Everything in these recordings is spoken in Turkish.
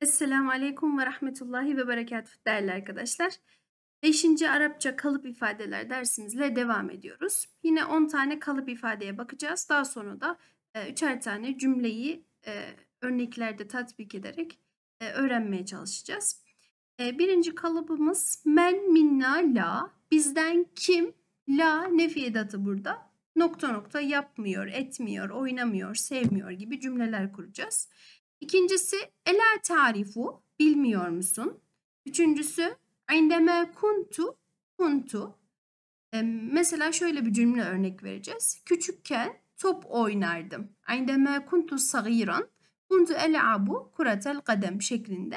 Esselamu Aleyküm ve Rahmetullahi ve Berekatuhu değerli arkadaşlar. 5. Arapça kalıp ifadeler dersimizle devam ediyoruz. Yine 10 tane kalıp ifadeye bakacağız. Daha sonra da 3'er e, tane cümleyi e, örneklerde tatbik ederek e, öğrenmeye çalışacağız. Birinci kalıbımız men minna la bizden kim la nefi edatı burada nokta nokta yapmıyor, etmiyor, oynamıyor, sevmiyor gibi cümleler kuracağız. İkincisi eler tarifu bilmiyor musun? Üçüncüsü indeme kuntu kuntu. E, mesela şöyle bir cümle örnek vereceğiz. Küçükken top oynardım. Indeme kuntu sagiran kuntu el'abu kuratel kadem şeklinde.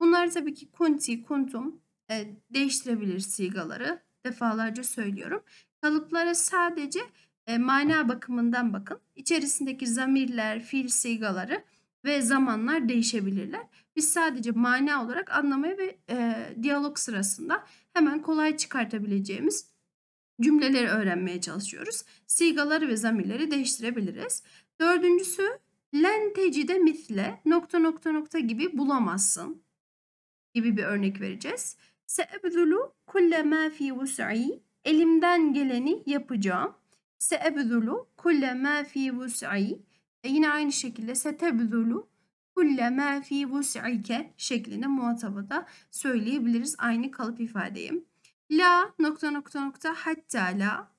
Bunlar tabii ki kunti, kuntum e, değiştirebilir sigaları. Defalarca söylüyorum. Kalıplara sadece e, mana bakımından bakın. İçerisindeki zamirler, fiil sigaları ve zamanlar değişebilirler. Biz sadece mana olarak anlamaya ve e, diyalog sırasında hemen kolay çıkartabileceğimiz cümleleri öğrenmeye çalışıyoruz. Sigaları ve zamirleri değiştirebiliriz. Dördüncüsü lentecide mitle nokta nokta nokta gibi bulamazsın gibi bir örnek vereceğiz. Se'ebzulu kulle ma fi vus'i elimden geleni yapacağım. Se'ebzulu kulle ma fi vus'i e, yine aynı şekilde setebdulu kulle ma fi vus'ike şeklinde muhataba da söyleyebiliriz aynı kalıp ifadeyi. La nokta nokta nokta hatta la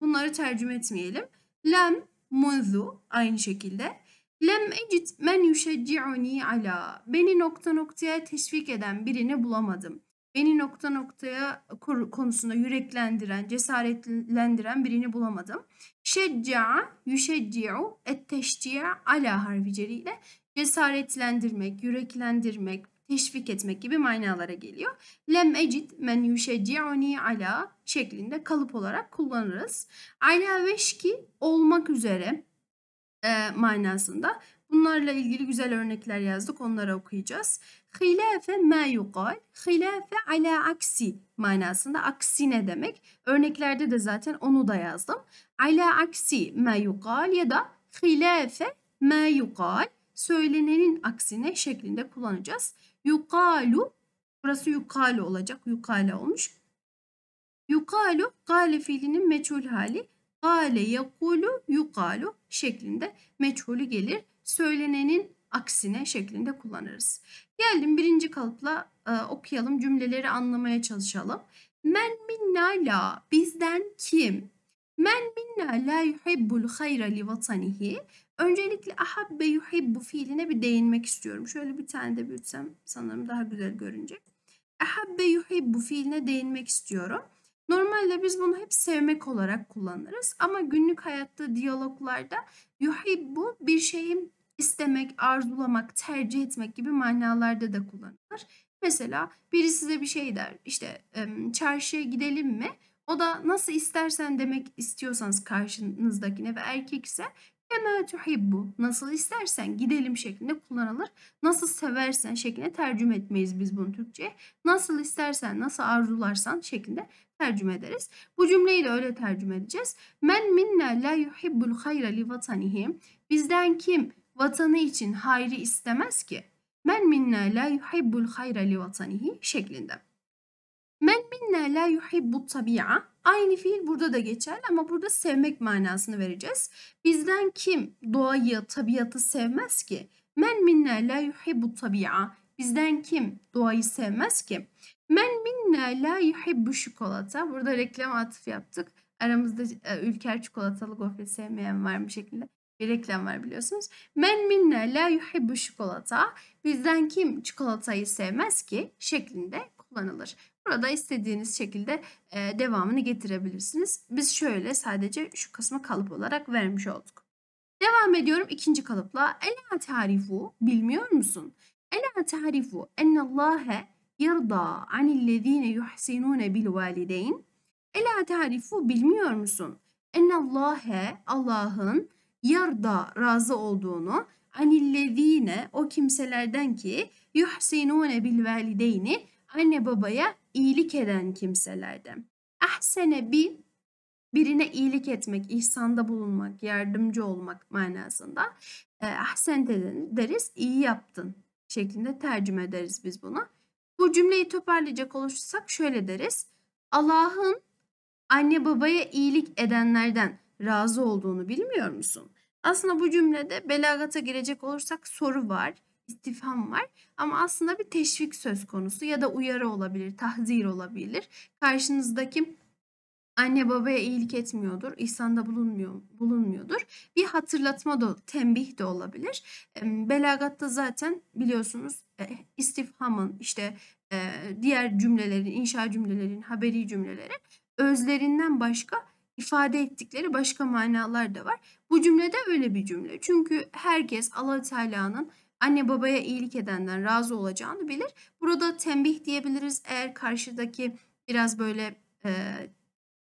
bunları tercüme etmeyelim. Lem munzu aynı şekilde. Lem ecit men yüşecci'uni ala beni nokta noktaya teşvik eden birini bulamadım beni nokta noktaya konusunda yüreklendiren, cesaretlendiren birini bulamadım. Şecca, yüşecci'u, etteşci'a ala harfi ceriyle cesaretlendirmek, yüreklendirmek, teşvik etmek gibi manalara geliyor. Lem ecid men yüşecci'uni ala şeklinde kalıp olarak kullanırız. Ala veşki olmak üzere e, manasında Bunlarla ilgili güzel örnekler yazdık. Onları okuyacağız. Hilafe ma yuqal. Hilafe ala aksi manasında aksine demek. Örneklerde de zaten onu da yazdım. Ala aksi ma yuqal ya da hilafe ma yuqal. Söylenenin aksine şeklinde kullanacağız. Yuqalu, Burası yukalu olacak. Yukale olmuş. Yuqalu, gale fiilinin meçhul hali. Gale yakulu yuqalu şeklinde meçhulü gelir söylenenin aksine şeklinde kullanırız. Geldim birinci kalıpla e, okuyalım cümleleri anlamaya çalışalım. Men minna la bizden kim? Men minna la yuhibbul hayra li vatanihi. Öncelikle ahabbe yuhibbu fiiline bir değinmek istiyorum. Şöyle bir tane de büyütsem sanırım daha güzel görünecek. Ahabbe yuhibbu fiiline değinmek istiyorum. Normalde biz bunu hep sevmek olarak kullanırız ama günlük hayatta diyaloglarda yuhibbu bir şeyi istemek, arzulamak, tercih etmek gibi manalarda da kullanılır. Mesela biri size bir şey der işte çarşıya gidelim mi? O da nasıl istersen demek istiyorsanız karşınızdakine ve erkek erkekse kema tuhibbu nasıl istersen gidelim şeklinde kullanılır. Nasıl seversen şeklinde tercüme etmeyiz biz bunu Türkçe'ye. Nasıl istersen, nasıl arzularsan şeklinde tercüme ederiz. Bu cümleyi de öyle tercüme edeceğiz. Men minna la yuhibbul hayra li vatanihim. Bizden kim vatanı için hayrı istemez ki? Men minna la yuhibbul hayra li vatanihi şeklinde. Men minna la yuhibbu tabi'a. Aynı fiil burada da geçerli ama burada sevmek manasını vereceğiz. Bizden kim doğayı, tabiatı sevmez ki? Men minna la yuhibbu tabi'a. Bizden kim doğayı sevmez ki? Men minna la yuhibbu şikolata. Burada reklam atıf yaptık. Aramızda e, Ülker çikolatalı gofret sevmeyen var mı şeklinde bir reklam var biliyorsunuz. Men minna la yuhibbu şikolata. Bizden kim çikolatayı sevmez ki şeklinde kullanılır. Burada istediğiniz şekilde e, devamını getirebilirsiniz. Biz şöyle sadece şu kısmı kalıp olarak vermiş olduk. Devam ediyorum ikinci kalıpla. Ela tarifu bilmiyor musun? Ela tarifu allah'e يَرْضَى عَنِ الَّذ۪ينَ bil بِالْوَالِدَيْنِ ela tarifu Bilmiyor musun? Ennallâhe Allah'ın yırda, razı olduğunu anillezine o kimselerden ki yuhsinune bil valideyni anne babaya iyilik eden kimselerden. Ahsene bi birine iyilik etmek, ihsanda bulunmak, yardımcı olmak manasında e, ahsen deriz, iyi yaptın şeklinde tercüme ederiz biz bunu. Bu cümleyi toparlayacak olursak şöyle deriz. Allah'ın anne babaya iyilik edenlerden razı olduğunu bilmiyor musun? Aslında bu cümlede belagata girecek olursak soru var, istifam var ama aslında bir teşvik söz konusu ya da uyarı olabilir, tahzir olabilir. Karşınızdaki anne babaya iyilik etmiyordur, ihsanda bulunmuyor, bulunmuyordur. Bir hatırlatma da, tembih de olabilir. Belagatta zaten biliyorsunuz e, istifhamın işte e, diğer cümlelerin, inşa cümlelerin, haberi cümlelerin özlerinden başka ifade ettikleri başka manalar da var. Bu cümlede öyle bir cümle. Çünkü herkes Allah Teala'nın anne babaya iyilik edenden razı olacağını bilir. Burada tembih diyebiliriz. Eğer karşıdaki biraz böyle e,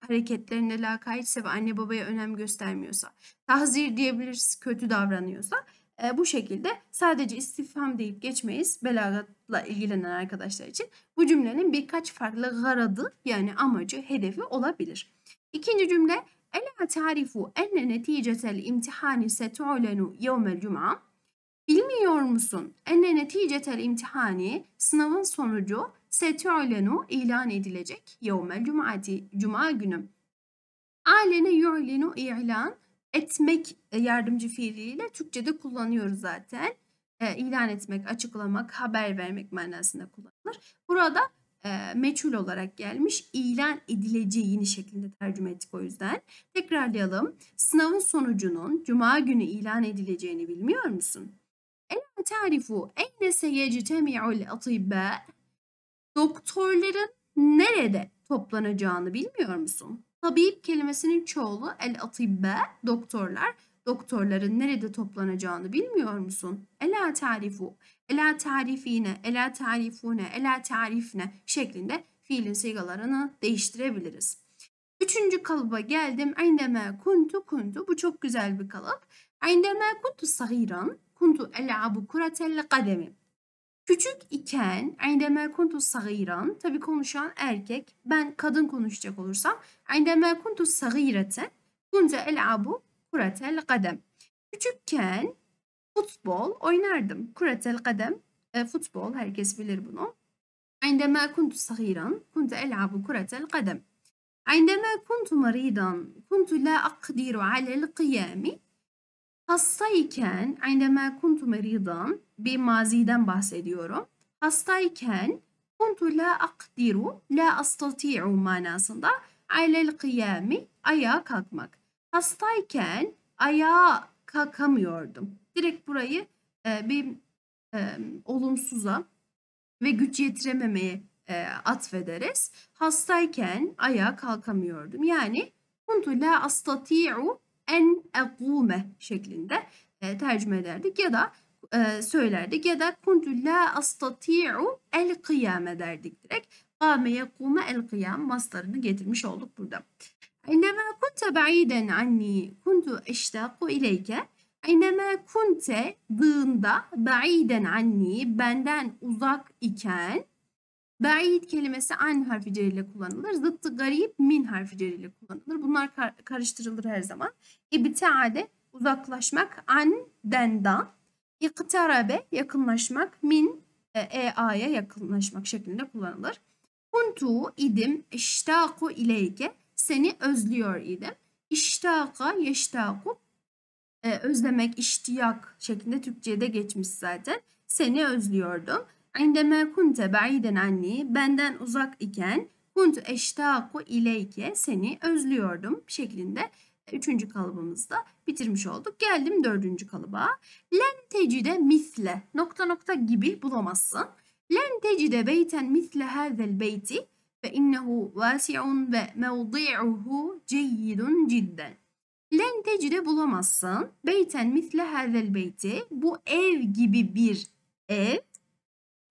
hareketlerine lakaitse ve anne babaya önem göstermiyorsa, tahzir diyebiliriz kötü davranıyorsa e, bu şekilde sadece istifham deyip geçmeyiz belagatla ilgilenen arkadaşlar için. Bu cümlenin birkaç farklı garadı yani amacı, hedefi olabilir. İkinci cümle Ela tarifu enne neticetel imtihani setu'lenu yevmel cuma. Bilmiyor musun enne neticetel imtihani sınavın sonucu Setü'lenu ilan edilecek. Yevmel cumati, cuma günü. Alene yu'lenu ilan etmek e, yardımcı fiiliyle Türkçe'de kullanıyoruz zaten. E, ilan etmek, açıklamak, haber vermek manasında kullanılır. Burada e, meçhul olarak gelmiş ilan edileceğini şeklinde tercüme ettik o yüzden. Tekrarlayalım. Sınavın sonucunun cuma günü ilan edileceğini bilmiyor musun? Ela tarifu eyne seyectemi'ul atibba Doktorların nerede toplanacağını bilmiyor musun? Tabip kelimesinin çoğulu el atibbe doktorlar. Doktorların nerede toplanacağını bilmiyor musun? Ela tarifu, ela tarifine, ela tarifune, ela tarifne şeklinde fiilin sigalarını değiştirebiliriz. Üçüncü kalıba geldim. Endeme kuntu kuntu. Bu çok güzel bir kalıp. Indeme kuntu sahiran. Kuntu el'abu kuratel kademi. Küçük iken عندما كنت صغيرا tabi konuşan erkek ben kadın konuşacak olursam عندما كنت صغيرة كنت ألعب كرة القدم. Küçükken futbol oynardım. كرة القدم e, futbol herkes bilir bunu. عندما كنت صغيرا كنت ألعب كرة القدم. عندما كنت مريضا كنت لا أقدر على القيام Hastayken, عندما كنت مريضا, bir maziden bahsediyorum. Hastayken, kuntu la akdiru, la astati'u manasında على القيام ayağa kalkmak. Hastayken ayağa kalkamıyordum. Direkt burayı e, bir e, olumsuza ve güç yetirememeye e, atfederiz. Hastayken ayağa kalkamıyordum. Yani كنت لا أستطيع en equme şeklinde e, tercüme ederdik ya da e, söylerdik ya da kuntu la astati'u el kıyame derdik direkt. Kame yekume el kıyam maslarını getirmiş olduk burada. عندما كنت بعيدا عني كنت اشتاق إليك عندما kunte dığında baiden anni benden uzak iken Ba'id kelimesi an harfi cer ile kullanılır. Zıttı garip min harfi cer ile kullanılır. Bunlar kar karıştırılır her zaman. İbtiade uzaklaşmak an denda. İktarabe yakınlaşmak min e, EA'ya yakınlaşmak şeklinde kullanılır. Kuntu idim iştaku ileyke seni özlüyor idim. İştaka yeştaku e, özlemek iştiyak şeklinde Türkçe'de geçmiş zaten. Seni özlüyordum. Endeme kunte ba'iden anni benden uzak iken kuntu eştaku ileyke seni özlüyordum şeklinde üçüncü kalıbımızda bitirmiş olduk. Geldim dördüncü kalıba. Len tecide misle nokta nokta gibi bulamazsın. Len tecide beyten misle hazel beyti ve innehu vasi'un ve mevdi'uhu ceyyidun cidden. Len tecide bulamazsın. Beyten misle hazel beyti bu ev gibi bir ev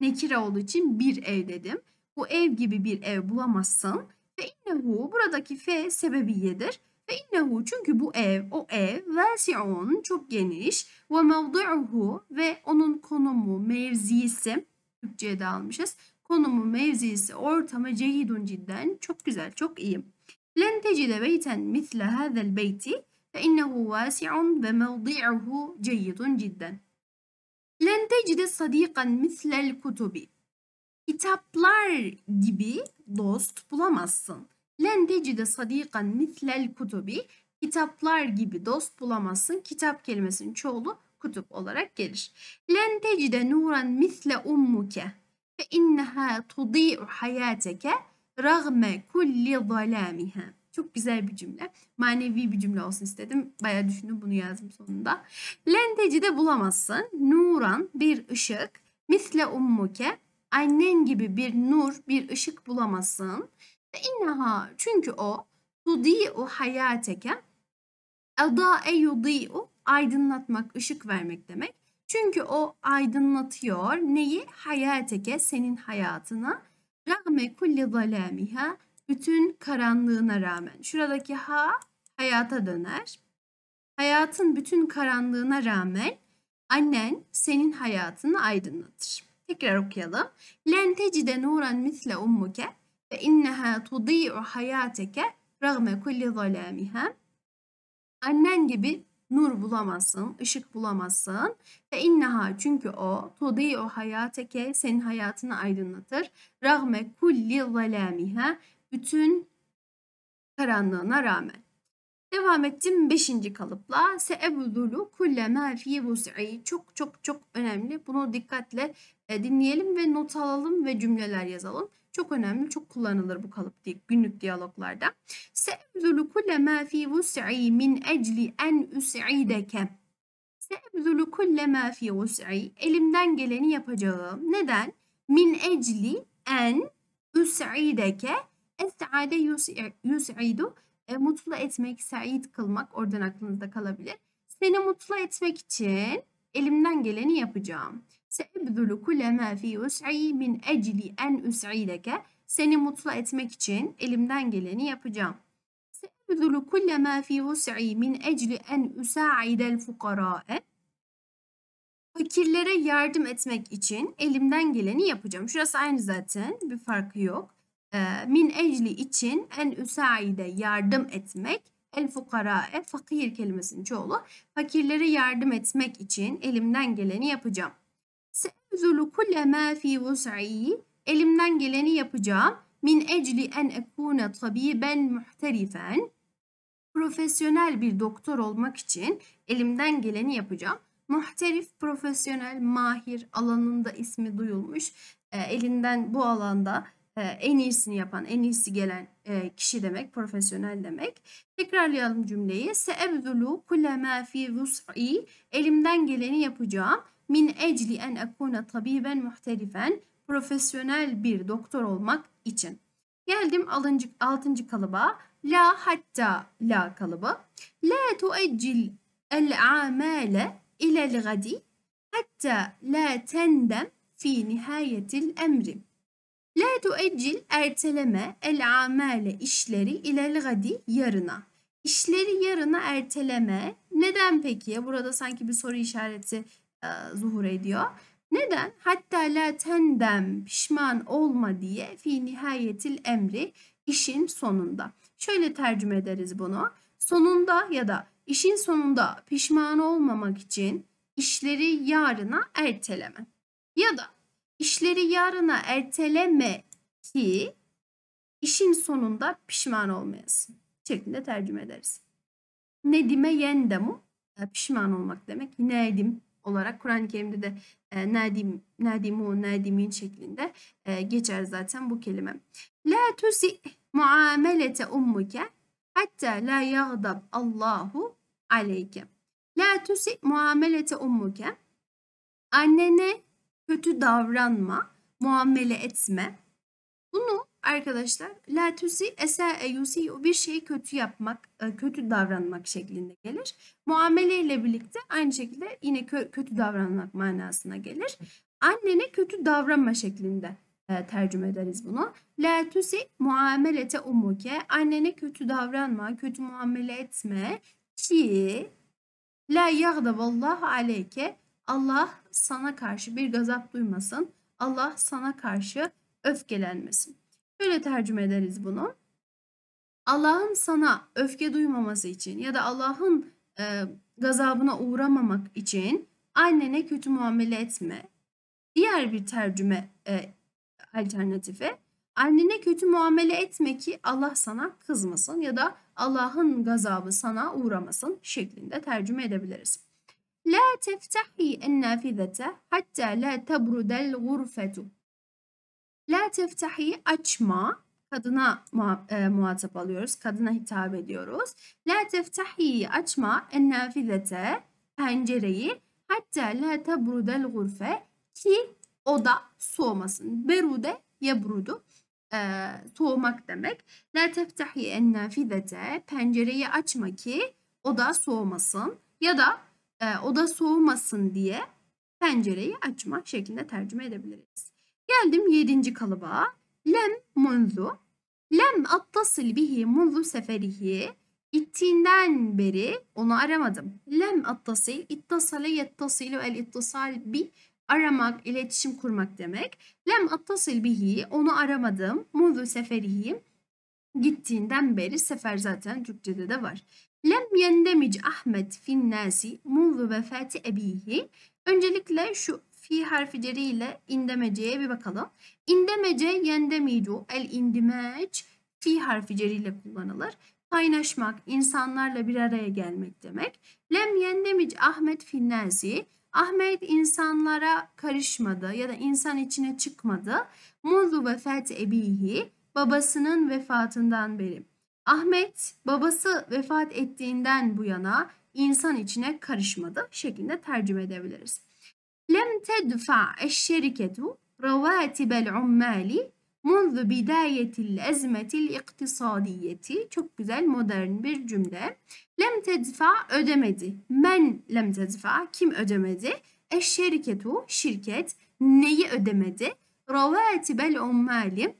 Nekire olduğu için bir ev dedim. Bu ev gibi bir ev bulamazsın. Ve innehu buradaki fe sebebiyedir. Ve innehu çünkü bu ev, o ev vasi'un çok geniş. Ve mevdu'uhu ve onun konumu, mevzisi Türkçe'ye de almışız. Konumu, mevzisi, ortamı cehidun cidden çok güzel, çok iyi. Len tecide beyten mitle hazel beyti ve innehu vasi'un ve mevdi'uhu cehidun cidden. Len tecide sadikan mislel kutubi. Kitaplar gibi dost bulamazsın. Len tecide sadikan mislel kutubi. Kitaplar gibi dost bulamazsın. Kitap kelimesinin çoğulu kutup olarak gelir. Len tecide nuran misle ummuke fe inneha tudi'u hayateke rağme kulli zalamiha. Çok güzel bir cümle. Manevi bir cümle olsun istedim. Baya düşündüm bunu yazdım sonunda. Lenteci de bulamazsın. Nuran bir ışık. Misle ummuke. Annen gibi bir nur, bir ışık bulamazsın. Ve innaha çünkü o tudi'u hayateke. Eda'e yudi'u aydınlatmak, ışık vermek demek. Çünkü o aydınlatıyor neyi? Hayateke, senin hayatına. Rahme kulli zalamiha bütün karanlığına rağmen. Şuradaki ha hayata döner. Hayatın bütün karanlığına rağmen annen senin hayatını aydınlatır. Tekrar okuyalım. Len tecide nuran misle ummuke ve inneha tudi'u hayateke rağme kulli zalamiha. Annen gibi nur bulamazsın, ışık bulamazsın. Ve inneha çünkü o tudi'u hayateke senin hayatını aydınlatır. Rağme kulli zalamiha bütün karanlığına rağmen. Devam ettim 5. kalıpla. Seebdulu kulle merfi vus'i. Çok çok çok önemli. Bunu dikkatle e, dinleyelim ve not alalım ve cümleler yazalım. Çok önemli, çok kullanılır bu kalıp diye, günlük diyaloglarda. Seebdulu kulle fi vus'i min ecli en üs'ideke. Seebdulu kulle fi vus'i. Elimden geleni yapacağım. Neden? Min ecli en üs'ideke Es'ade e, yus'idu. E, mutlu etmek, sa'id kılmak oradan aklınızda kalabilir. Seni mutlu etmek için elimden geleni yapacağım. Se'ebdulu kule ma fi us'i min ecli en us'ideke. Seni mutlu etmek için elimden geleni yapacağım. Se'ebdulu kule ma fi us'i min ecli en usa'idel fukara'e. Fakirlere yardım etmek için elimden geleni yapacağım. Şurası aynı zaten. Bir farkı yok. Ee, min ecli için en üsaide yardım etmek el fukarae fakir kelimesinin çoğulu fakirlere yardım etmek için elimden geleni yapacağım. Se'zulu kulle ma fi vus'i elimden geleni yapacağım. Min ecli en ekune tabiben muhterifen profesyonel bir doktor olmak için elimden geleni yapacağım. Muhterif, profesyonel, mahir alanında ismi duyulmuş. E, elinden bu alanda ee, en iyisini yapan, en iyisi gelen e, kişi demek, profesyonel demek. Tekrarlayalım cümleyi. Se'ebdulu kulle ma fi vus'i elimden geleni yapacağım. Min ecli en ekune tabiben muhterifen profesyonel bir doktor olmak için. Geldim 6. 6. kalıba. La hatta la kalıbı. La tueccil el amale ilel gadi hatta la tendem fi nihayetil emrim. La tueccil erteleme el amale işleri ilel gadi yarına. İşleri yarına erteleme. Neden peki? burada sanki bir soru işareti e, zuhur ediyor. Neden? Hatta la tendem pişman olma diye fi nihayetil emri işin sonunda. Şöyle tercüme ederiz bunu. Sonunda ya da işin sonunda pişman olmamak için işleri yarına erteleme. Ya da İşleri yarına erteleme ki işin sonunda pişman olmayasın şeklinde tercüme ederiz. Nedime yendemu e, pişman olmak demek. Nedim olarak Kur'an-ı Kerim'de de e, nedim, nedimu, nedimin şeklinde e, geçer zaten bu kelime. La tusi muamelete ummuke hatta la yağdab Allahu aleyke. La tusi muamelete ummuke. Annene kötü davranma, muamele etme. Bunu arkadaşlar la tusi esa yusi bir şeyi kötü yapmak, e, kötü davranmak şeklinde gelir. Muamele ile birlikte aynı şekilde yine kötü davranmak manasına gelir. Annene kötü davranma şeklinde e, tercüme ederiz bunu. La tusi muamelete umuke annene kötü davranma, kötü muamele etme ki la yağdavallahu aleyke Allah sana karşı bir gazap duymasın. Allah sana karşı öfkelenmesin. Böyle tercüme ederiz bunu. Allah'ın sana öfke duymaması için ya da Allah'ın e, gazabına uğramamak için annene kötü muamele etme. Diğer bir tercüme e, alternatifi annene kötü muamele etme ki Allah sana kızmasın ya da Allah'ın gazabı sana uğramasın şeklinde tercüme edebiliriz. لا تفتحي النافذة حتى لا تبرد الغرفة. La teftahi açma. Kadına e, muhatap alıyoruz. Kadına hitap ediyoruz. La teftahi açma. Ennafizete pencereyi. Hatta la tebrudel gurfe ki oda soğumasın. Berude yebrudu. E, soğumak demek. La teftahi ennafizete pencereyi açma ki oda soğumasın. Ya da e, oda soğumasın diye pencereyi açma şeklinde tercüme edebiliriz. Geldim yedinci kalıba. Lem munzu. Lem attasıl bihi munzu seferihi. Gittiğinden beri onu aramadım. Lem attasil, ittasale yettasilu el ittisal bi aramak, iletişim kurmak demek. Lem attasil bihi, onu aramadım. Munzu seferihi, gittiğinden beri sefer zaten Türkçe'de de var. Lem yendemic Ahmet fin nasi munzu vefati ebihi. Öncelikle şu fi harfi ile indemeceye bir bakalım. İndemece yendemicu el indimeç fi harfi ile kullanılır. Kaynaşmak, insanlarla bir araya gelmek demek. Lem yendemic Ahmet fin nasi. Ahmet insanlara karışmadı ya da insan içine çıkmadı. Munzu vefati ebihi babasının vefatından beri. Ahmet babası vefat ettiğinden bu yana insan içine karışmadı şeklinde tercüme edebiliriz. Lem tedfa eşşeriketu ravatibel ummali منذ بداية الأزمة الاقتصادية çok güzel modern bir cümle. Lem tedfa ödemedi. Men lem tedfa kim ödemedi? Eş şirketu şirket neyi ödemedi? Ravatibel ummali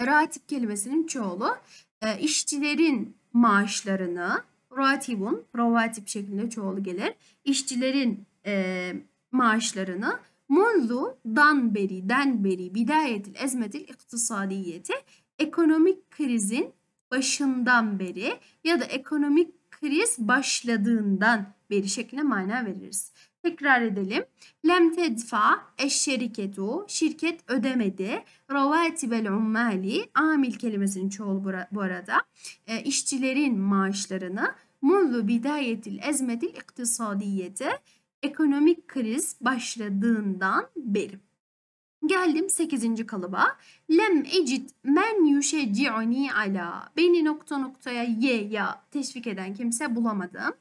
ratip kelimesinin çoğulu e, işçilerin maaşlarını roatibun, roatip şeklinde çoğulu gelir. İşçilerin e, maaşlarını munzu dan beri, den beri bidayetil ezmetil iktisadiyeti ekonomik krizin başından beri ya da ekonomik kriz başladığından beri şekline mana veririz. Tekrar edelim. Lem tedfa eşşeriketu şirket ödemedi. Ravatibel ummali amil kelimesinin çoğulu bu arada. E, işçilerin maaşlarını munzu bidayetil ezmetil iktisadiyete ekonomik kriz başladığından beri. Geldim 8. kalıba. Lem ecid men yüşeci'ni ala. Beni nokta noktaya ye ya teşvik eden kimse bulamadım.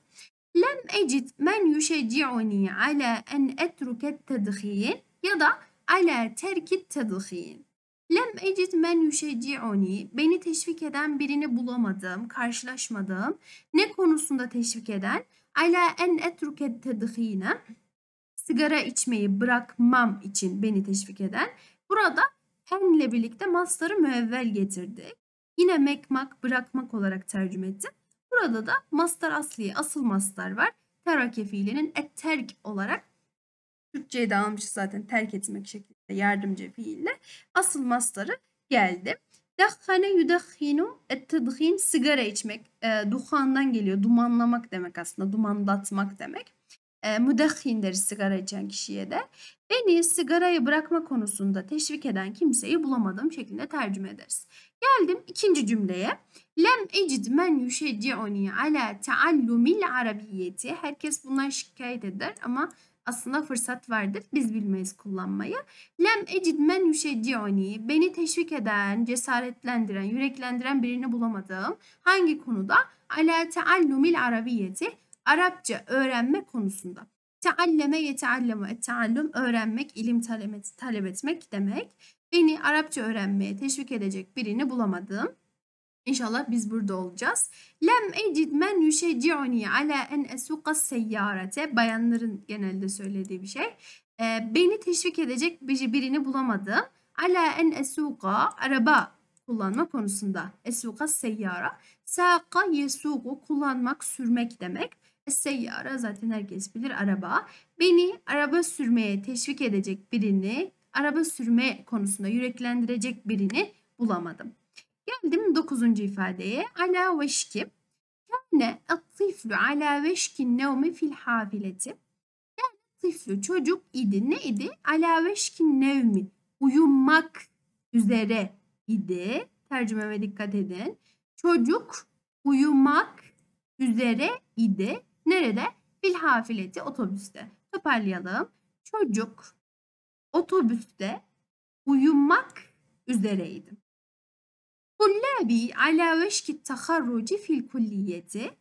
Lem ecid men yüşeci'uni ala en etruket tedhiyin ya da ala terkit tedhiyin. Lem ecid men yüşeci'uni beni teşvik eden birini bulamadım, karşılaşmadım. Ne konusunda teşvik eden? Ala en etruket tedhiyine sigara içmeyi bırakmam için beni teşvik eden. Burada en birlikte masları müevvel getirdik. Yine mekmak bırakmak olarak tercüme ettim. Burada da mastar asliye asıl mastar var. Terake fiilinin etterk olarak Türkçe'ye de almışız zaten terk etmek şeklinde yardımcı fiille. Asıl mastarı geldi. Dekhane yüdekhinu ettedhin sigara içmek. E, duhandan geliyor. Dumanlamak demek aslında. Dumanlatmak demek. E, müdekhin deriz sigara içen kişiye de. Beni sigarayı bırakma konusunda teşvik eden kimseyi bulamadım şeklinde tercüme ederiz. Geldim ikinci cümleye. Lem ecid men yüşeci'uni ala taallumil arabiyeti. Herkes bundan şikayet eder ama aslında fırsat vardır. Biz bilmeyiz kullanmayı. Lem ecid men yüşeci'uni. Beni teşvik eden, cesaretlendiren, yüreklendiren birini bulamadım. Hangi konuda? Ala taallumil arabiyeti. Arapça öğrenme konusunda. Tealleme yetealleme. taallum öğrenmek, ilim talep, talep etmek demek. Beni Arapça öğrenmeye teşvik edecek birini bulamadım. İnşallah biz burada olacağız. Lem ecid men yüşeci'uni ala en esuka seyyarete. Bayanların genelde söylediği bir şey. Ee, beni teşvik edecek şey, birini bulamadım. Ala en esuka araba kullanma konusunda. Esuka seyyara. Saka yesuku kullanmak, sürmek demek. E, seyyara zaten herkes bilir araba. Beni araba sürmeye teşvik edecek birini araba sürme konusunda yüreklendirecek birini bulamadım. Geldim 9. ifadeye. Ala veşki. Kâne at ala veşkin nevmi fil hafileti. Yani tiflu çocuk idi. Ne idi? Ala veşkin nevmi. Uyumak üzere idi. Tercümeme dikkat edin. Çocuk uyumak üzere idi. Nerede? Fil hafileti otobüste. Toparlayalım. Çocuk otobüste uyumak üzereydim. Kullabi ala veşki taharruci fil kulliyeti.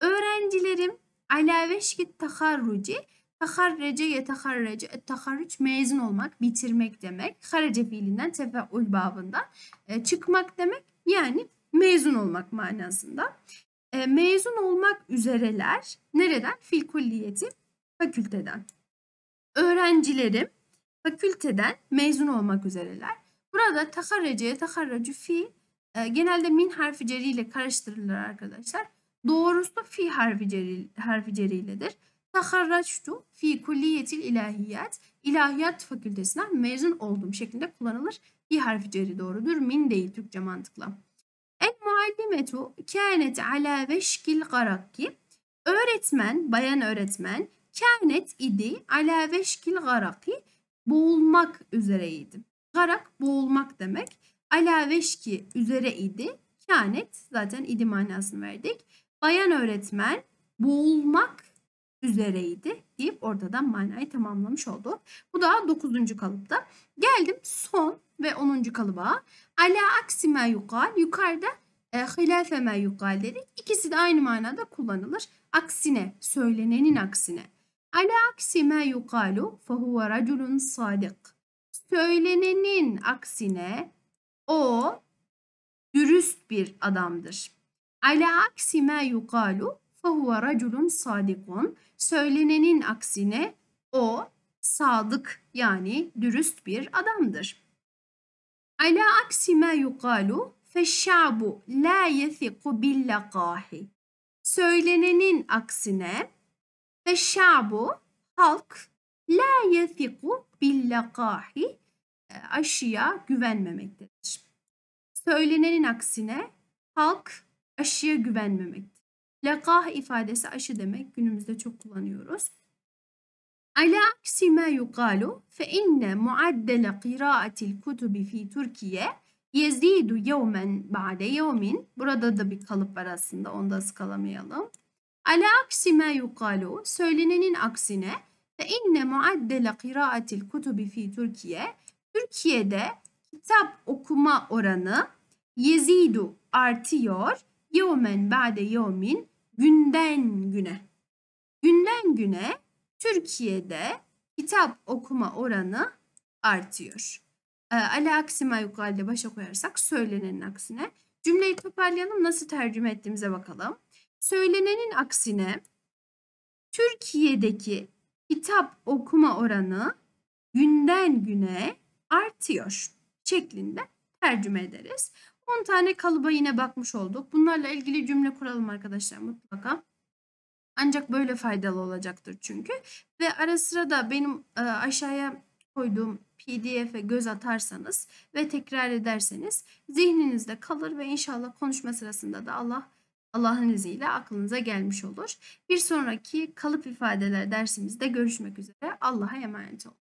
Öğrencilerim ala veşki taharruci taharrece yetaharrece taharruç mezun olmak, bitirmek demek. Harece fiilinden tefeul babından e, çıkmak demek. Yani mezun olmak manasında. E, mezun olmak üzereler nereden? Fil kulliyeti fakülteden. Öğrencilerim fakülteden mezun olmak üzereler. Burada taharreceye taharracü fi e, genelde min harfi ceriyle karıştırılır arkadaşlar. Doğrusu fi harfi, ceri, harfi ceriyledir. Taharraçtu fi kulliyetil ilahiyat. ilahiyat fakültesinden mezun oldum şeklinde kullanılır. Fi harfi ceri doğrudur. Min değil Türkçe mantıkla. El muallimetu kânet alâ veşkil garakki. Öğretmen, bayan öğretmen, kânet idi alâ veşkil garaki boğulmak üzereydim. Garak boğulmak demek. Ala veşki üzere idi. Kânet zaten idi manasını verdik. Bayan öğretmen boğulmak üzereydi deyip ortadan manayı tamamlamış oldu. Bu da dokuzuncu kalıpta. Geldim son ve onuncu kalıba. Ala aksime yukal. Yukarıda e, hilafe yukal dedik. İkisi de aynı manada kullanılır. Aksine, söylenenin aksine. Ala aksi ma yukalu fehuve raculun sadık. Söylenenin aksine o dürüst bir adamdır. Ala aksi ma yukalu fehuve raculun sadikun. Söylenenin aksine o sadık yani dürüst bir adamdır. Ala aksi ma yukalu feşşabu la yethiku billakahi. Söylenenin aksine Eşşabu halk la yethiku billakahi e, aşıya güvenmemektedir. Söylenenin aksine halk aşıya güvenmemektedir. Lakah ifadesi aşı demek. Günümüzde çok kullanıyoruz. Ala aksi ma yuqalu fe inne muaddel qiraatil kutubi fi Türkiye yezidu yevmen ba'de yevmin. Burada da bir kalıp var aslında. Onu da ıskalamayalım. Ala aksime yukalu söylenenin aksine ve inne muaddele kiraatil kutubi fi Türkiye Türkiye'de kitap okuma oranı yezidu artıyor yevmen ba'de yevmin günden güne. Günden güne Türkiye'de kitap okuma oranı artıyor. E, ala aksime yukalde başa koyarsak söylenenin aksine. Cümleyi toparlayalım. Nasıl tercüme ettiğimize bakalım. Söylenenin aksine Türkiye'deki kitap okuma oranı günden güne artıyor şeklinde tercüme ederiz. 10 tane kalıba yine bakmış olduk. Bunlarla ilgili cümle kuralım arkadaşlar mutlaka. Ancak böyle faydalı olacaktır çünkü. Ve ara sıra da benim e, aşağıya koyduğum PDF'e göz atarsanız ve tekrar ederseniz zihninizde kalır ve inşallah konuşma sırasında da Allah Allah'ın izniyle aklınıza gelmiş olur. Bir sonraki kalıp ifadeler dersimizde görüşmek üzere. Allah'a emanet olun.